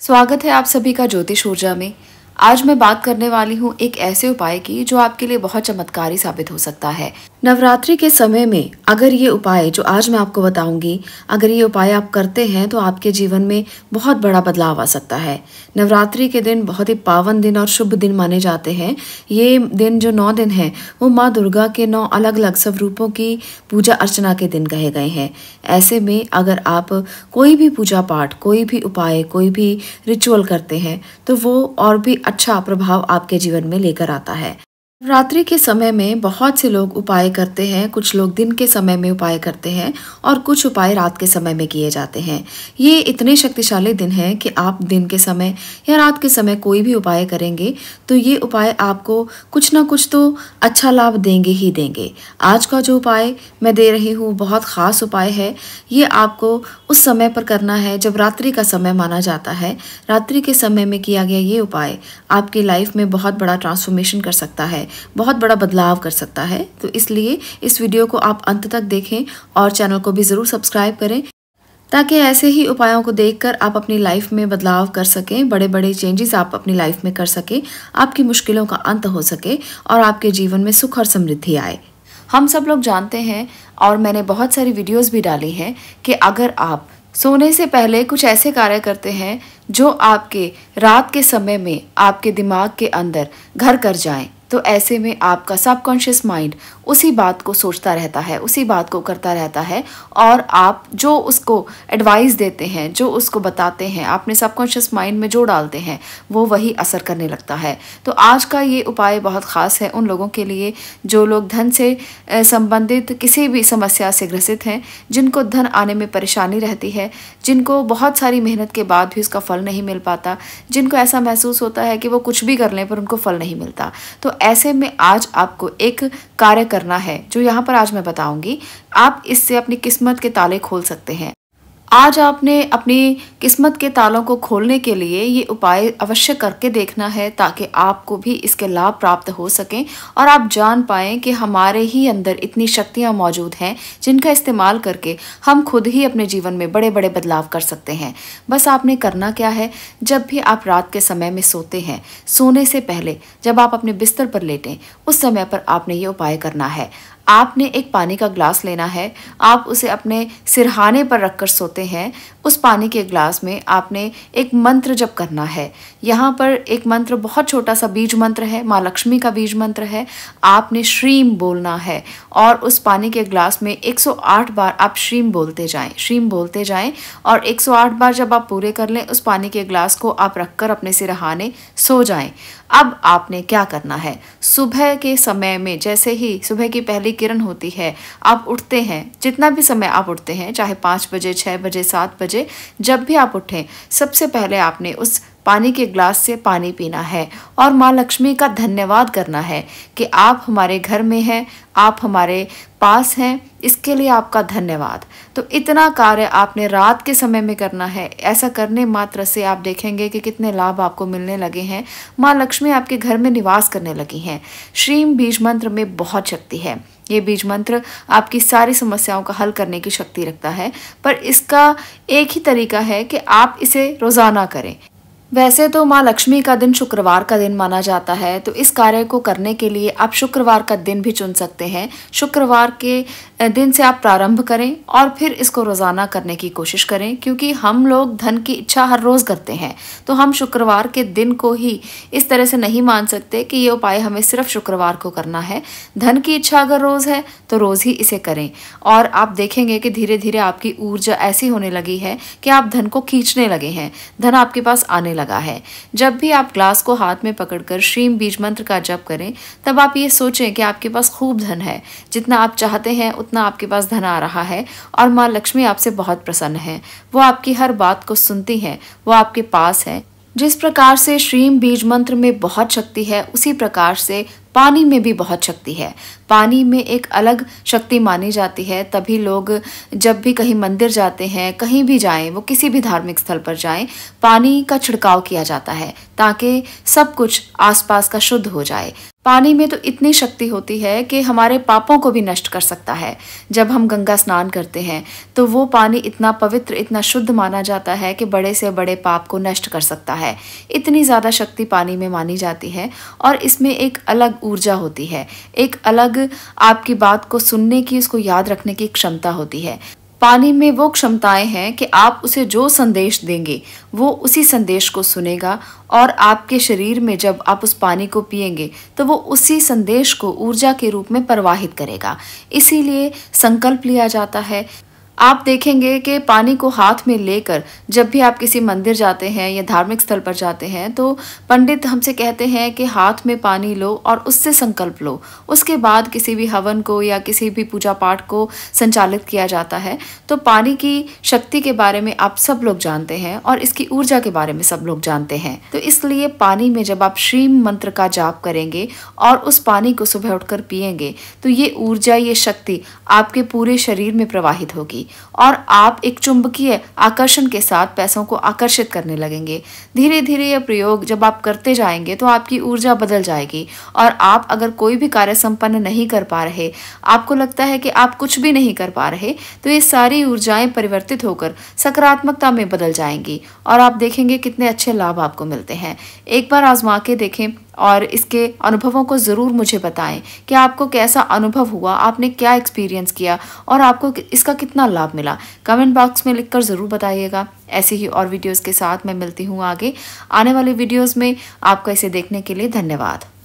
स्वागत है आप सभी का ज्योतिष ऊर्जा में आज मैं बात करने वाली हूँ एक ऐसे उपाय की जो आपके लिए बहुत चमत्कारी साबित हो सकता है नवरात्रि के समय में अगर ये उपाय जो आज मैं आपको बताऊंगी अगर ये उपाय आप करते हैं तो आपके जीवन में बहुत बड़ा बदलाव आ सकता है नवरात्रि के दिन बहुत ही पावन दिन और शुभ दिन माने जाते हैं ये दिन जो नौ दिन हैं वो माँ दुर्गा के नौ अलग अलग स्वरूपों की पूजा अर्चना के दिन कहे गए हैं ऐसे में अगर आप कोई भी पूजा पाठ कोई भी उपाय कोई भी रिचुअल करते हैं तो वो और भी अच्छा प्रभाव आपके जीवन में लेकर आता है रात्रि के समय में बहुत से लोग उपाय करते हैं कुछ लोग दिन के समय में उपाय करते हैं और कुछ उपाय रात के समय में किए जाते हैं ये इतने शक्तिशाली दिन हैं कि आप दिन के समय या रात के समय कोई भी उपाय करेंगे तो ये उपाय आपको कुछ ना कुछ तो अच्छा लाभ देंगे ही देंगे आज का जो उपाय मैं दे रही हूँ बहुत ख़ास उपाय है ये आपको उस समय पर करना है जब रात्रि का समय माना जाता है रात्रि के समय में किया गया ये उपाय आपकी लाइफ में बहुत बड़ा ट्रांसफॉर्मेशन कर सकता है बहुत बड़ा बदलाव कर सकता है तो इसलिए इस वीडियो को आप अंत तक देखें और चैनल को भी ज़रूर सब्सक्राइब करें ताकि ऐसे ही उपायों को देखकर आप अपनी लाइफ में बदलाव कर सकें बड़े बड़े चेंजेस आप अपनी लाइफ में कर सकें आपकी मुश्किलों का अंत हो सके और आपके जीवन में सुख और समृद्धि आए हम सब लोग जानते हैं और मैंने बहुत सारी वीडियोस भी डाली हैं कि अगर आप सोने से पहले कुछ ऐसे कार्य करते हैं जो आपके रात के समय में आपके दिमाग के अंदर घर कर जाएँ तो ऐसे में आपका सबकॉन्शियस माइंड उसी बात को सोचता रहता है उसी बात को करता रहता है और आप जो उसको एडवाइस देते हैं जो उसको बताते हैं आपने सबकॉन्शियस माइंड में जो डालते हैं वो वही असर करने लगता है तो आज का ये उपाय बहुत ख़ास है उन लोगों के लिए जो लोग धन से संबंधित किसी भी समस्या से ग्रसित हैं जिनको धन आने में परेशानी रहती है जिनको बहुत सारी मेहनत के बाद भी उसका फल नहीं मिल पाता जिनको ऐसा महसूस होता है कि वो कुछ भी कर लें पर उनको फल नहीं मिलता तो ऐसे में आज आपको एक कार्य करना है जो यहाँ पर आज मैं बताऊंगी आप इससे अपनी किस्मत के ताले खोल सकते हैं आज आपने अपनी किस्मत के तालों को खोलने के लिए ये उपाय अवश्य करके देखना है ताकि आपको भी इसके लाभ प्राप्त हो सकें और आप जान पाएं कि हमारे ही अंदर इतनी शक्तियां मौजूद हैं जिनका इस्तेमाल करके हम खुद ही अपने जीवन में बड़े बड़े बदलाव कर सकते हैं बस आपने करना क्या है जब भी आप रात के समय में सोते हैं सोने से पहले जब आप अपने बिस्तर पर लेटें उस समय पर आपने ये उपाय करना है आपने एक पानी का ग्लास लेना है आप उसे अपने सिरहाने पर रखकर सोते हैं उस पानी के ग्लास में आपने एक मंत्र जप करना है यहाँ पर एक मंत्र बहुत छोटा सा बीज मंत्र है माँ लक्ष्मी का बीज मंत्र है आपने श्रीम बोलना है और उस पानी के ग्लास में 108 बार आप श्रीम बोलते जाएं श्रीम बोलते जाएं और 108 बार जब आप पूरे कर लें उस पानी के ग्लास को आप रखकर अपने सिरहाने सो जाएं अब आपने क्या करना है सुबह के समय में जैसे ही सुबह की पहली किरण होती है आप उठते हैं जितना भी समय आप उठते हैं चाहे पाँच बजे छः बजे सात बजे बजे जब भी आप उठें सबसे पहले आपने उस पानी के ग्लास से पानी पीना है और माँ लक्ष्मी का धन्यवाद करना है कि आप हमारे घर में हैं आप हमारे पास हैं इसके लिए आपका धन्यवाद तो इतना कार्य आपने रात के समय में करना है ऐसा करने मात्र से आप देखेंगे कि कितने लाभ आपको मिलने लगे हैं माँ लक्ष्मी आपके घर में निवास करने लगी हैं श्रीम बीज मंत्र में बहुत शक्ति है ये बीज मंत्र आपकी सारी समस्याओं का हल करने की शक्ति रखता है पर इसका एक ही तरीका है कि आप इसे रोज़ाना करें वैसे तो माँ लक्ष्मी का दिन शुक्रवार का दिन माना जाता है तो इस कार्य को करने के लिए आप शुक्रवार का दिन भी चुन सकते हैं शुक्रवार के दिन से आप प्रारंभ करें और फिर इसको रोज़ाना करने की कोशिश करें क्योंकि हम लोग धन की इच्छा हर रोज़ करते हैं तो हम शुक्रवार के दिन को ही इस तरह से नहीं मान सकते कि ये उपाय हमें सिर्फ शुक्रवार को करना है धन की इच्छा अगर रोज़ है तो रोज़ ही इसे करें और आप देखेंगे कि धीरे धीरे आपकी ऊर्जा ऐसी होने लगी है कि आप धन को खींचने लगे हैं धन आपके पास आने लगा है जब भी आप ग्लास को हाथ में पकड़कर श्रीम बीज मंत्र का जप करें तब आप ये सोचें कि आपके पास खूब धन है जितना आप चाहते हैं उतना आपके पास धन आ रहा है और माँ लक्ष्मी आपसे बहुत प्रसन्न है वो आपकी हर बात को सुनती हैं वो आपके पास है जिस प्रकार से श्रीम बीज मंत्र में बहुत शक्ति है उसी प्रकार से पानी में भी बहुत शक्ति है पानी में एक अलग शक्ति मानी जाती है तभी लोग जब भी कहीं मंदिर जाते हैं कहीं भी जाएं वो किसी भी धार्मिक स्थल पर जाएं पानी का छिड़काव किया जाता है ताकि सब कुछ आसपास का शुद्ध हो जाए पानी में तो इतनी शक्ति होती है कि हमारे पापों को भी नष्ट कर सकता है जब हम गंगा स्नान करते हैं तो वो पानी इतना पवित्र इतना शुद्ध माना जाता है कि बड़े से बड़े पाप को नष्ट कर सकता है इतनी ज़्यादा शक्ति पानी में मानी जाती है और इसमें एक अलग ऊर्जा होती है एक अलग आपकी बात को सुनने की उसको याद रखने की क्षमता होती है पानी में वो क्षमताएं हैं कि आप उसे जो संदेश देंगे वो उसी संदेश को सुनेगा और आपके शरीर में जब आप उस पानी को पिएंगे तो वो उसी संदेश को ऊर्जा के रूप में प्रवाहित करेगा इसीलिए संकल्प लिया जाता है आप देखेंगे कि पानी को हाथ में लेकर जब भी आप किसी मंदिर जाते हैं या धार्मिक स्थल पर जाते हैं तो पंडित हमसे कहते हैं कि हाथ में पानी लो और उससे संकल्प लो उसके बाद किसी भी हवन को या किसी भी पूजा पाठ को संचालित किया जाता है तो पानी की शक्ति के बारे में आप सब लोग जानते हैं और इसकी ऊर्जा के बारे में सब लोग जानते हैं तो इसलिए पानी में जब आप श्रीम मंत्र का जाप करेंगे और उस पानी को सुबह उठकर पिएंगे तो ये ऊर्जा ये शक्ति आपके पूरे शरीर में प्रवाहित होगी और आप एक चुंबकीय आकर्षण के साथ पैसों को आकर्षित करने लगेंगे धीरे धीरे यह प्रयोग जब आप करते जाएंगे तो आपकी ऊर्जा बदल जाएगी और आप अगर कोई भी कार्य संपन्न नहीं कर पा रहे आपको लगता है कि आप कुछ भी नहीं कर पा रहे तो ये सारी ऊर्जाएं परिवर्तित होकर सकारात्मकता में बदल जाएंगी और आप देखेंगे कितने अच्छे लाभ आपको मिलते हैं एक बार आजमा के देखें और इसके अनुभवों को ज़रूर मुझे बताएं कि आपको कैसा अनुभव हुआ आपने क्या एक्सपीरियंस किया और आपको इसका कितना लाभ मिला कमेंट बॉक्स में लिखकर ज़रूर बताइएगा ऐसे ही और वीडियोस के साथ मैं मिलती हूँ आगे आने वाले वीडियोस में आपका इसे देखने के लिए धन्यवाद